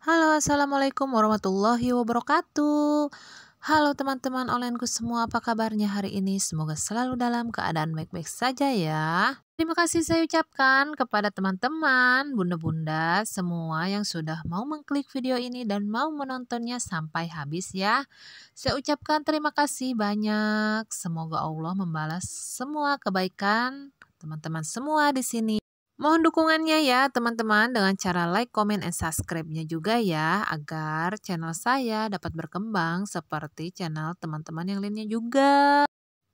Halo, Assalamualaikum warahmatullahi wabarakatuh. Halo teman-teman onlineku semua, apa kabarnya hari ini? Semoga selalu dalam keadaan baik-baik saja ya. Terima kasih saya ucapkan kepada teman-teman, bunda-bunda, semua yang sudah mau mengklik video ini dan mau menontonnya sampai habis ya. Saya ucapkan terima kasih banyak. Semoga Allah membalas semua kebaikan teman-teman semua di sini. Mohon dukungannya ya teman-teman dengan cara like, comment, and subscribe-nya juga ya agar channel saya dapat berkembang seperti channel teman-teman yang lainnya juga.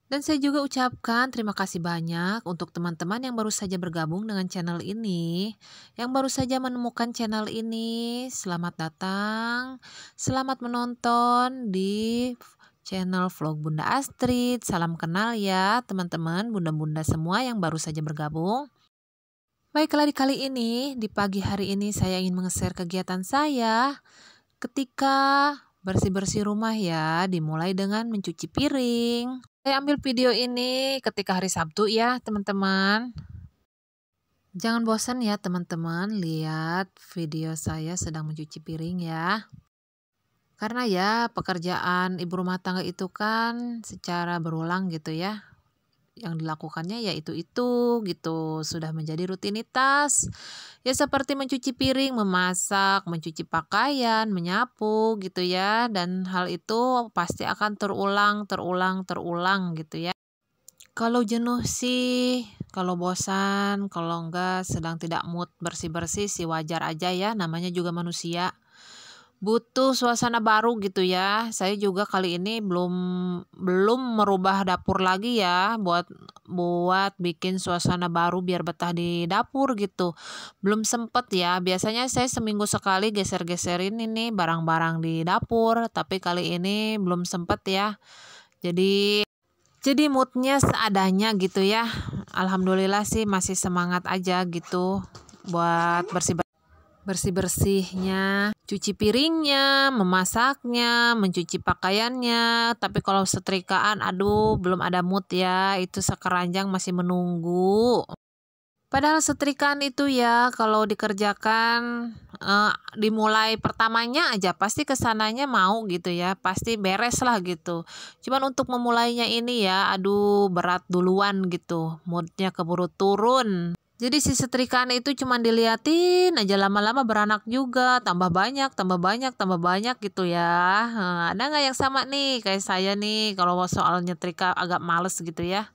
Dan saya juga ucapkan terima kasih banyak untuk teman-teman yang baru saja bergabung dengan channel ini, yang baru saja menemukan channel ini. Selamat datang, selamat menonton di channel vlog Bunda Astrid. Salam kenal ya teman-teman, bunda-bunda semua yang baru saja bergabung. Baiklah di kali ini, di pagi hari ini saya ingin meng kegiatan saya ketika bersih-bersih rumah ya, dimulai dengan mencuci piring. Saya ambil video ini ketika hari Sabtu ya teman-teman. Jangan bosan ya teman-teman lihat video saya sedang mencuci piring ya. Karena ya pekerjaan ibu rumah tangga itu kan secara berulang gitu ya yang dilakukannya yaitu itu gitu sudah menjadi rutinitas ya seperti mencuci piring memasak mencuci pakaian menyapu gitu ya dan hal itu pasti akan terulang terulang terulang gitu ya kalau jenuh sih kalau bosan kalau enggak sedang tidak mood bersih bersih sih wajar aja ya namanya juga manusia butuh suasana baru gitu ya. Saya juga kali ini belum belum merubah dapur lagi ya buat buat bikin suasana baru biar betah di dapur gitu. Belum sempet ya. Biasanya saya seminggu sekali geser-geserin ini barang-barang di dapur, tapi kali ini belum sempet ya. Jadi jadi moodnya seadanya gitu ya. Alhamdulillah sih masih semangat aja gitu buat bersih bersih-bersihnya, cuci piringnya, memasaknya, mencuci pakaiannya. Tapi kalau setrikaan, aduh belum ada mood ya, itu sekeranjang masih menunggu. Padahal setrikaan itu ya kalau dikerjakan eh, dimulai pertamanya aja pasti kesananya mau gitu ya pasti beres lah gitu. Cuman untuk memulainya ini ya aduh berat duluan gitu moodnya keburu turun. Jadi si setrikaan itu cuma diliatin aja lama-lama beranak juga, tambah banyak, tambah banyak, tambah banyak gitu ya. Nah, ada nggak yang sama nih kayak saya nih kalau soal nyetrika agak males gitu ya.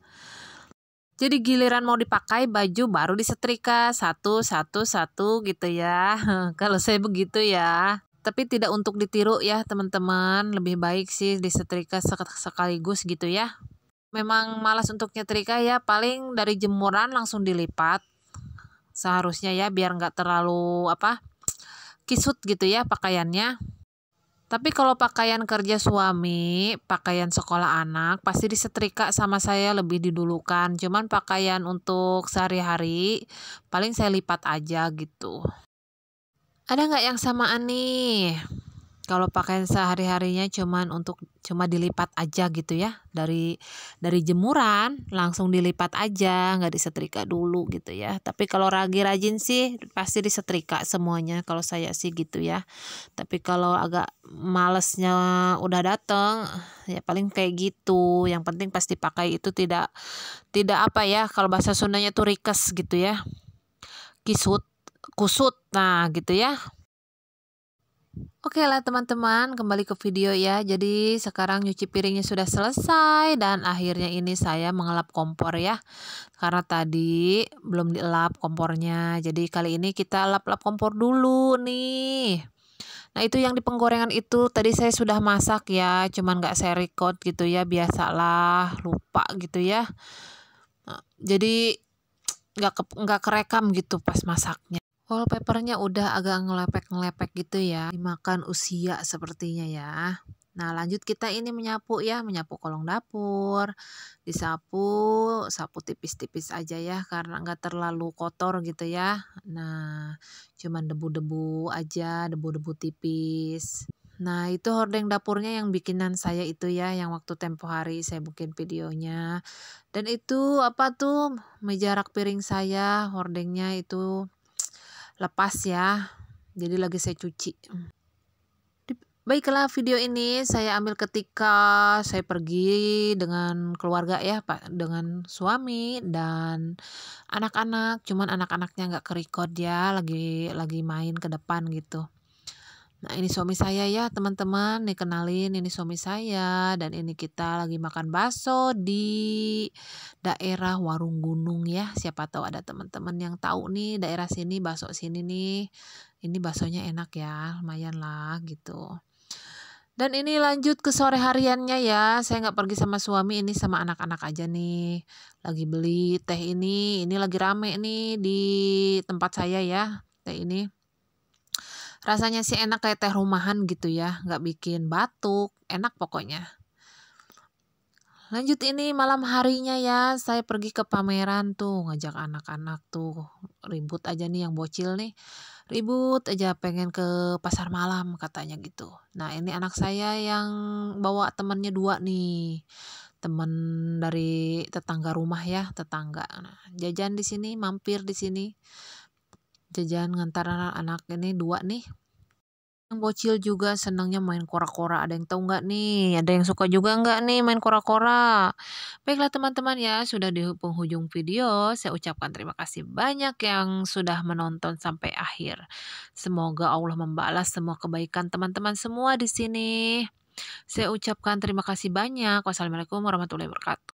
Jadi giliran mau dipakai baju baru disetrika satu satu satu gitu ya. kalau saya begitu ya. Tapi tidak untuk ditiru ya teman-teman. Lebih baik sih disetrika sek sekaligus gitu ya memang malas untuk nyetrika ya paling dari jemuran langsung dilipat seharusnya ya biar nggak terlalu apa kisut gitu ya pakaiannya tapi kalau pakaian kerja suami, pakaian sekolah anak pasti disetrika sama saya lebih didulukan. Cuman pakaian untuk sehari-hari paling saya lipat aja gitu. Ada nggak yang sama nih? kalau pakaian sehari-harinya cuman untuk cuma dilipat aja gitu ya dari dari jemuran langsung dilipat aja nggak disetrika dulu gitu ya tapi kalau ragi rajin sih pasti disetrika semuanya kalau saya sih gitu ya tapi kalau agak malesnya udah dateng ya paling kayak gitu yang penting pasti pakai itu tidak tidak apa ya kalau bahasa Sundanya tuh rikes gitu ya kisut kusut nah gitu ya Oke lah teman-teman, kembali ke video ya. Jadi sekarang nyuci piringnya sudah selesai dan akhirnya ini saya mengelap kompor ya. Karena tadi belum dielap kompornya. Jadi kali ini kita lap-lap kompor dulu nih. Nah itu yang di penggorengan itu tadi saya sudah masak ya, cuman gak saya record gitu ya, biasalah lupa gitu ya. Nah, jadi ke, gak kerekam gitu pas masaknya. Wallpapernya udah agak ngelepek-ngelepek gitu ya, dimakan usia sepertinya ya. Nah lanjut kita ini menyapu ya, menyapu kolong dapur, disapu, sapu tipis-tipis aja ya karena nggak terlalu kotor gitu ya. Nah cuman debu-debu aja, debu-debu tipis. Nah itu hordeng dapurnya yang bikinan saya itu ya, yang waktu tempo hari saya bikin videonya. Dan itu apa tuh meja rak piring saya, hordengnya itu lepas ya jadi lagi saya cuci baiklah video ini saya ambil ketika saya pergi dengan keluarga ya pak dengan suami dan anak-anak cuman anak-anaknya nggak kerekod ya lagi lagi main ke depan gitu Nah ini suami saya ya teman-teman, nih kenalin ini suami saya dan ini kita lagi makan bakso di daerah Warung Gunung ya. Siapa tahu ada teman-teman yang tahu nih daerah sini bakso sini nih. Ini baksonya enak ya, lumayan lah gitu. Dan ini lanjut ke sore hariannya ya. Saya nggak pergi sama suami, ini sama anak-anak aja nih. Lagi beli teh ini, ini lagi rame nih di tempat saya ya, teh ini rasanya sih enak kayak teh rumahan gitu ya nggak bikin batuk enak pokoknya lanjut ini malam harinya ya saya pergi ke pameran tuh ngajak anak-anak tuh ribut aja nih yang bocil nih ribut aja pengen ke pasar malam katanya gitu nah ini anak saya yang bawa temennya dua nih temen dari tetangga rumah ya tetangga nah, jajan di sini mampir di sini jajan ngantar anak-anak ini dua nih yang bocil juga senangnya main kora-kora. Ada yang tahu nggak nih? Ada yang suka juga nggak nih main kora-kora? Baiklah teman-teman ya, sudah di penghujung video. Saya ucapkan terima kasih banyak yang sudah menonton sampai akhir. Semoga Allah membalas semua kebaikan teman-teman semua di sini. Saya ucapkan terima kasih banyak. Wassalamualaikum warahmatullahi wabarakatuh.